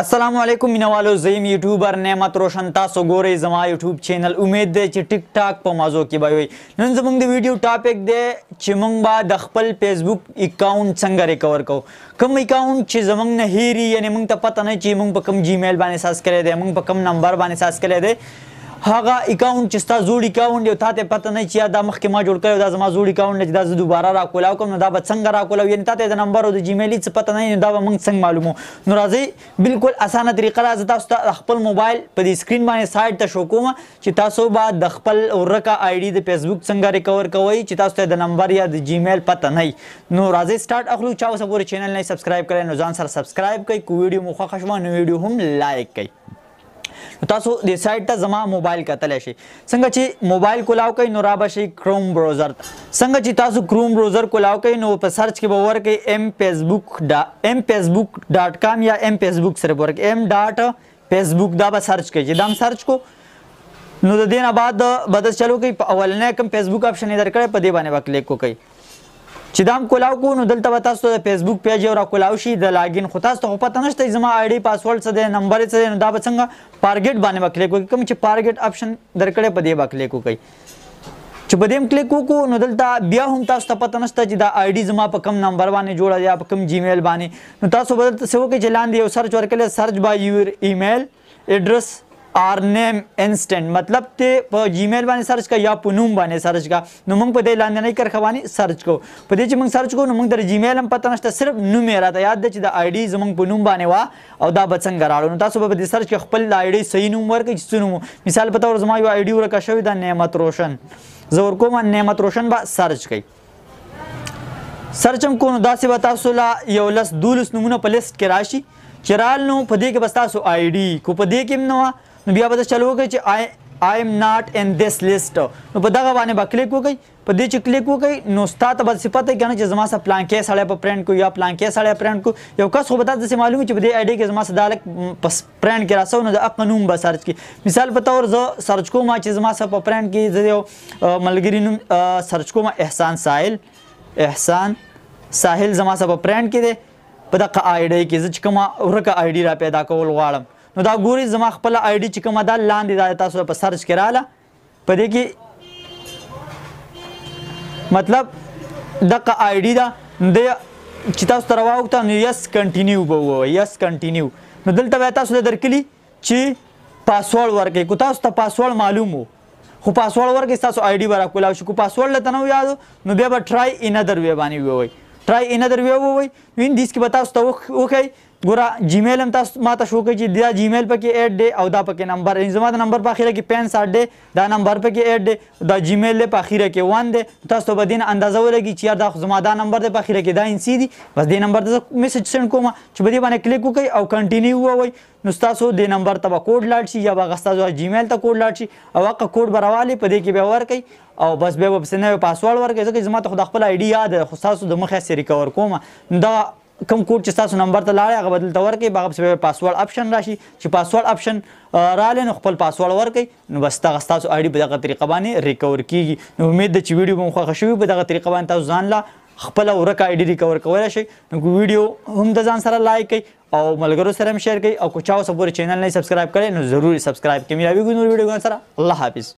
السلام علیکم مینوالو زیم یوټیوبر نعمت روشن تاسو ګورئ زما یوټیوب چینل امید دی چې ټیک ټاک په موضوع کې به وي نن زموږ د ویډیو ټاپک دی چې موږ به د خپل فیسبوک اکاونټ څنګه ریکور کوو کوم اکاونټ چې زموږ نه هېري یعنې موږ ته پته نه چې موږ په کوم جیمیل باندې ساس کړی دی موږ په کوم نمبر باندې ساس کړی دی هغه اکاونټ چې تاسو جوړ اکاونټ یو تاسو پته نه چې دا مخکې ما جوړ کړو دا زما جوړ اکاونټ چې دا زه دوباره را کولاو کوم نو دا به څنګه را کولاو یعنی تاسو د نمبر او د جیمیل څه پته نه دا به موږ څنګه معلومو نو راځي بالکل اسانه طریقه راځي تاسو خپل موبایل په دې سکرین باندې سایت ته شو کوم چې تاسو به د خپل ورکه آی ډی د فیسبوک څنګه ریکور کوئ چې تاسو ته د نمبر یا د جیمیل پته نه نو راځي سٹارټ اخلو چا اوس پورې چینل نه سبسکرایب کړئ نو ځان سره سبسکرایب کړئ کو ویډیو مخه خوښ نو ویډیو هم لایک کړئ تاسو د سایت ته زما موبایل کتلی شئ څنګه چې موبایل کولاو کوي نو را به شي کروم براوزر څنګه چې تاسو کروم براوزر کولاو کوي نو په سرچ کې به ورکړئ ایم فیسبوک ډا ایم فیسبوک ډاټ کام یا ایم فیسبوک سره ورکړئ ایم ډاټ فیسبوک دا به سرچ کوي چې دا هم سرچ کو نو د دې نه بعد بدس چلو کوي په اولنۍ کم فیسبوک آپشن یې درکړی په دې باندې به کلیک وکړئ چې دا هم کولاو کو نو دلته تاسو د فیسبوک پیج او را کولاو شي د لاګین خو تاسو ته پته نشته زما آی ډی پاسورډ څه دی نمبر څه دی نو دا به څنګه ټارګټ باندې وکړي کوم کوم چې ټارګټ آپشن درکړې په دې باندې کوي چې په دې م کلیک وکړو نو دلته بیا هم تاسو ته پته نشته چې دا آی ډی زما په کم نمبر باندې جوړه یا په کم جیمیل باندې نو تاسو بدل څه وکړي چې لاندې یو سرچ ورکړي سرچ بای یور ایمیل اډرس آر نیم انسټنټ مطلب ته په جیمیل باندې سرچ کا یا په نوم باندې سرچ کا نو موږ په دې لاندې نه کرخه باندې سرچ کو په دې چې موږ سرچ کو نو موږ در جیمیل هم پته نشته صرف نوم یې راته یاد ده چې د آی ډي زموږ په نوم باندې وا او دا به څنګه راړو نو تاسو به دې سرچ کې خپل آی ډي صحیح نوم ورکړئ چې نوم مثال په تور زما یو آی ډي ورکه شوی دا نعمت روشن زور کوم نعمت روشن با سرچ کړئ سرچم کو نو داسې به تاسو لا یو لس دولس نمونه په لیست کې راشي چرال نو په دې کې بس تاسو آی ډي کو په دې کې نو نو بیا به چلو وکړي چې آی آی ایم ناٹ ان دیس لیست نو په دغه باندې به کلیک وکړي په دې چې کلیک وکړي نو ستاسو به صفت یې کنه چې زما سره پلان کې سړی په پرنٹ کو یا پلان کې سړی پرنٹ کو یو کس خو به تاسو معلومه چې په دې آی ډی کې زما سره دالک پس پرنٹ کې راځو نو د قانون به سرچ کی مثال په تور زه سرچ کوم چې زما سره په پرنٹ کې زه ملګری نوم سرچ کوم احسان ساحل احسان ساحل زما سره په پرنٹ کې دی په دغه آی ډی کې چې کومه ورکه آی ډی را پیدا کول غواړم نو دا ګوري زما خپل آی ډي چې کومه دا لاندې دا تاسو په سرچ کړاله په دې کې مطلب دغه آی ډي دا د چې تاسو تر واوته نو یس کنټینیو به وای یس کنټینیو نو دلته به تاسو درکلی چې پاسورډ ورکې کو تاسو ته پاسورډ معلوم وو خو پاسورډ ورکې تاسو آی ډي ورکول او شو کو پاسورډ لته نو یاد نو بیا به ټرای ان ادر وی باندې وای ټرای ان ادر وی وای وین دیس کې به تاسو ته وخی ګوره جیمیل هم تاسو ما ته شو کوي چې دا جیمیل پکې ایډ دی او دا پکې نمبر زما د نمبر په اخیره کې پین ساټ دی دا نمبر پکې ایډ دی دا جیمیل دی په اخیره کې ون دی تاسو به دین اندازه ولګي چې یار دا زما دا نمبر دی په اخیره کې دا انسی دی بس دې نمبر ته میسج سند کوم چې به دې باندې کلیک وکړي او کنټینیو ووایي نو تاسو د نمبر ته کوډ لاړ شي یا به تاسو جیمیل ته کوډ لاړ شي او هغه کوډ براواله په دې کې به ورکړي او بس به وبسنه پاسورډ ورکړي ځکه زما ته خود خپل آی ډی یاد خو تاسو د مخه سری کور کوم دا کوم کوډ چې تاسو نمبر ته لاړی هغه بدل تور کې باغ په پاسورډ اپشن راشي چې پاسورډ اپشن رااله نو خپل پاسورډ ورکړي نو بس تاسو تاسو آی ډی په دغه طریقه باندې ریکور کیږي نو امید ده چې ویډیو مو خوښ شوی په دغه طریقه باندې تاسو ځان لا خپل ورکه آی ډی ریکور کولای شي نو ویډیو هم د ځان سره لایک کړئ او ملګرو سره هم شیر کړئ او کو چاو سپور چینل نه سبسکرایب کړئ نو ضرور سبسکرایب کړئ مې راوي ګو نور ویډیو سره الله حافظ